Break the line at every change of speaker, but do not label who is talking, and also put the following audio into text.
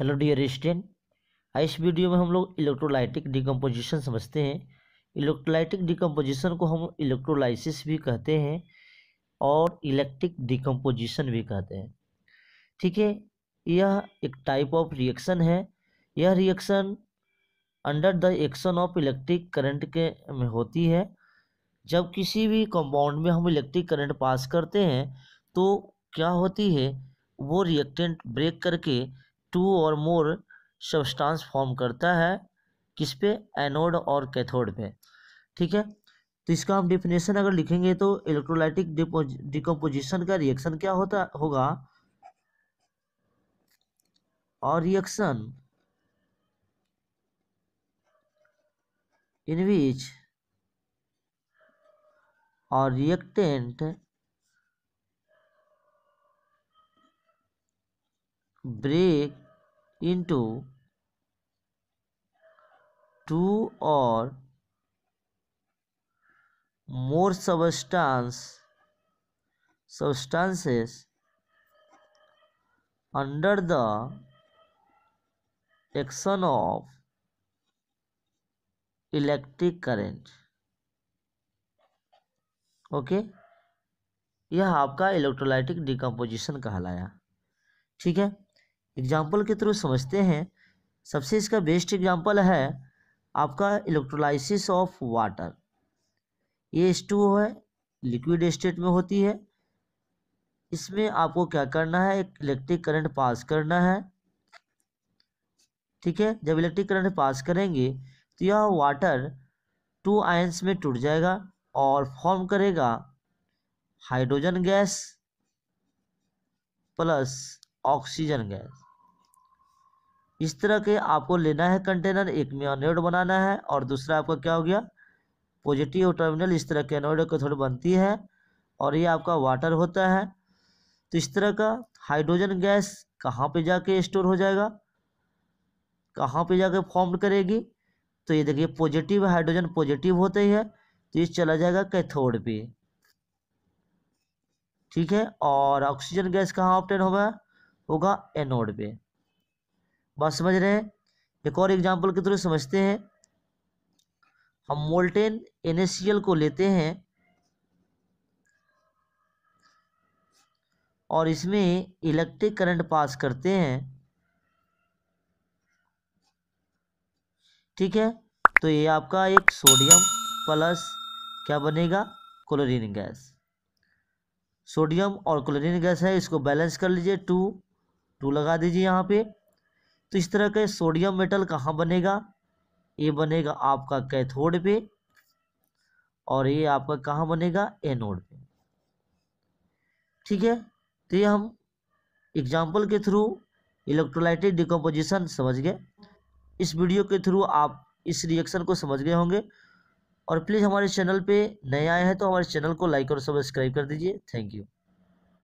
hello dear student इस video में हम लोग इलेक्ट्रोलाइटिक डिकम्पोजिशन समझते हैं इलेक्ट्रोलाइटिक डिकम्पोजिशन को हम इलेक्ट्रोलाइसिस भी कहते हैं और इलेक्ट्रिक डिकम्पोजिशन भी कहते हैं ठीक है यह एक टाइप ऑफ रिएक्शन है यह reaction under the action of electric current के में होती है जब किसी भी कंपाउंड में हम इलेक्ट्रिक करंट पास करते हैं तो क्या होती है वो रिएक्टेंट ब्रेक करके टू और मोर सबस्टांस फॉर्म करता है किस पे एनोड और कैथोड पे ठीक है तो इसका हम डिफिनेशन अगर लिखेंगे तो इलेक्ट्रोलाइटिक डिकम्पोजिशन का रिएक्शन क्या होता होगा और रिएक्शन इन विच और reactant break into two or more substance substances under the action of electric current okay यह आपका इलेक्ट्रोलाइटिक डिकम्पोजिशन कहलाया ठीक है एग्जाम्पल के थ्रू समझते हैं सबसे इसका बेस्ट एग्जाम्पल है आपका इलेक्ट्रोलाइसिस ऑफ वाटर ये एस टू है लिक्विड स्टेट में होती है इसमें आपको क्या करना है एक इलेक्ट्रिक करंट पास करना है ठीक है जब इलेक्ट्रिक करंट पास करेंगे तो यह वाटर टू आयंस में टूट जाएगा और फॉर्म करेगा hydrogen gas plus oxygen gas इस तरह के आपको लेना है कंटेनर एक में एनोड बनाना है और दूसरा आपका क्या हो गया पॉजिटिव टर्मिनल इस तरह के एनोड कैथोड बनती है और ये आपका वाटर होता है तो इस तरह का हाइड्रोजन गैस कहाँ पे जाके स्टोर हो जाएगा कहाँ पे जाके फॉर्म करेगी तो ये देखिए पॉजिटिव हाइड्रोजन पॉजिटिव होते ही है तो ये चला जाएगा कैथोड पे ठीक है और ऑक्सीजन गैस कहाँ ऑप्टेन होगा होगा एनोड पे बात समझ रहे हैं एक और एग्जाम्पल के थ्रू समझते हैं हम मोल्टेन एन को लेते हैं और इसमें इलेक्ट्रिक करंट पास करते हैं ठीक है तो ये आपका एक सोडियम प्लस क्या बनेगा क्लोरीन गैस सोडियम और क्लोरीन गैस है इसको बैलेंस कर लीजिए टू टू लगा दीजिए यहाँ पे तो इस तरह का सोडियम मेटल कहाँ बनेगा ये बनेगा आपका कैथोड पे और ये आपका कहाँ बनेगा एनोड पे ठीक है तो ये हम एग्जाम्पल के थ्रू इलेक्ट्रोलाइटिक डिकम्पोजिशन समझ गए इस वीडियो के थ्रू आप इस रिएक्शन को समझ गए होंगे और प्लीज़ हमारे चैनल पे नए आए हैं तो हमारे चैनल को लाइक और सब्सक्राइब कर दीजिए थैंक यू